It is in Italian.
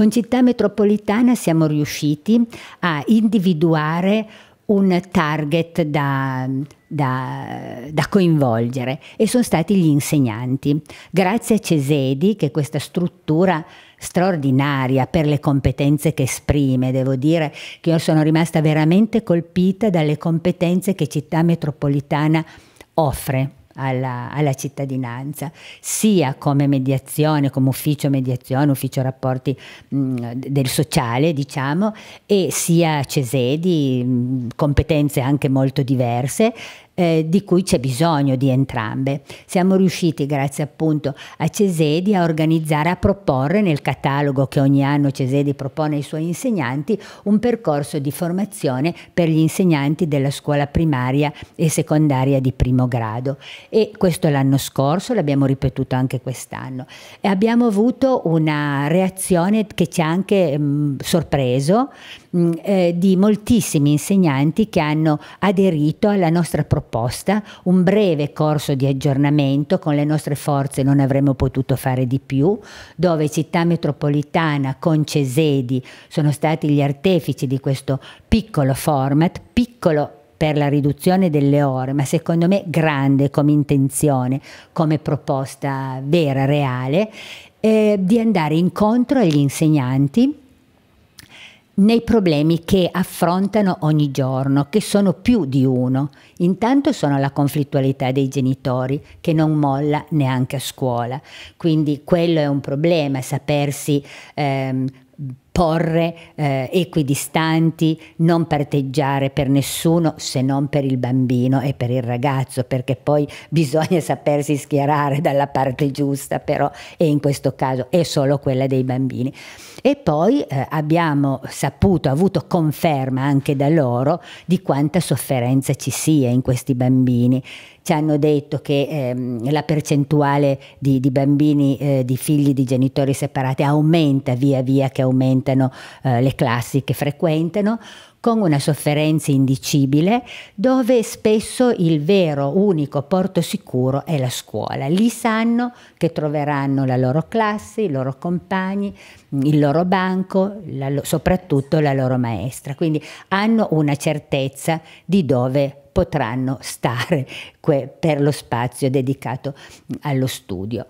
Con città metropolitana siamo riusciti a individuare un target da, da, da, coinvolgere e sono stati gli insegnanti. Grazie a Cesedi, che è questa struttura straordinaria per le competenze che esprime, devo dire che io sono rimasta veramente colpita dalle competenze che città metropolitana offre alla, alla, cittadinanza, sia come mediazione, come ufficio mediazione, ufficio rapporti mh, mm, del sociale, diciamo, e sia CESEDI, mh, mm, competenze anche molto diverse, eh, di cui c'è bisogno di entrambe. Siamo riusciti, grazie appunto a Cesedi, a organizzare, a proporre nel catalogo che ogni anno Cesedi propone ai suoi insegnanti un percorso di formazione per gli insegnanti della scuola primaria e secondaria di primo grado. E questo l'anno scorso, l'abbiamo ripetuto anche quest'anno. E abbiamo avuto una reazione che ci ha anche mh, mm, sorpreso mh, mm, eh, di moltissimi insegnanti che hanno aderito alla nostra proposta, un breve corso di aggiornamento, con le nostre forze non avremmo potuto fare di più, dove città metropolitana con Cesedi sono stati gli artefici di questo piccolo format, piccolo per la riduzione delle ore, ma secondo me grande come intenzione, come proposta vera, reale, eh, di andare incontro agli insegnanti nei problemi che affrontano ogni giorno, che sono più di uno. Intanto sono la conflittualità dei genitori che non molla neanche a scuola, quindi quello è un problema, sapersi ehm, porre eh, equidistanti, non parteggiare per nessuno se non per il bambino e per il ragazzo, perché poi bisogna sapersi schierare dalla parte giusta, però e in questo caso è solo quella dei bambini. E poi eh, abbiamo saputo, avuto conferma anche da loro di quanta sofferenza ci sia in questi bambini. Ci hanno detto che ehm, la percentuale di, di bambini, eh, di figli di genitori separati aumenta via via che aumenta frequentano eh, le classi che frequentano, con una sofferenza indicibile, dove spesso il vero unico porto sicuro è la scuola. Lì sanno che troveranno la loro classe, i loro compagni, il loro banco, la, soprattutto la loro maestra. Quindi hanno una certezza di dove potranno stare per lo spazio dedicato allo studio.